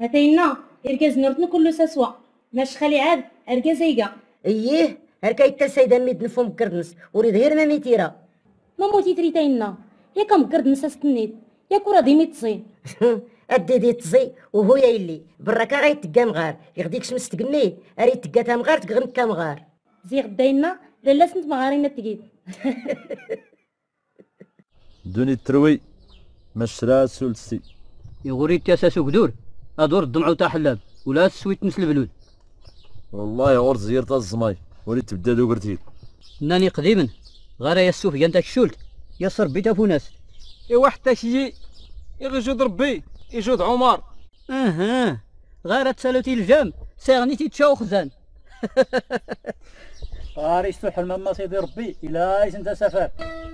هتينا اركز نرتن كل سسوا ماش خلي عاد اركز ايقا إيه هركا يتا سيدا ميد نفهم كردنس وريد غير ما ميتيرا ما موتي ياكا مكردنس كم كردنس استنيت يا كورا ديمي تصي ادي دي تزي وهو يا اللي براكا غا تكا مغار يغديك شمس تقني اري مغار تامغار تقغم تامغار زي غداينا لالا سنت مغارينا تقيد دوني تروي مشرا سولسي يغوري تاساسو قدور ادور الدمعه وتا حلاب ولا السويت نس البلول والله غور زيرت تاع الزماي وليت تبدا دو قرتيل ناني قديما غير يا السوفيا انت شولت يا صربي تا فوناس ايوا حتى شي يجود ربي يجود عمر اها غير تسالوتي الجام ساغني تيتشاو خزان قاري يستوحل ما سيدي ربي إلا يسنت سفاف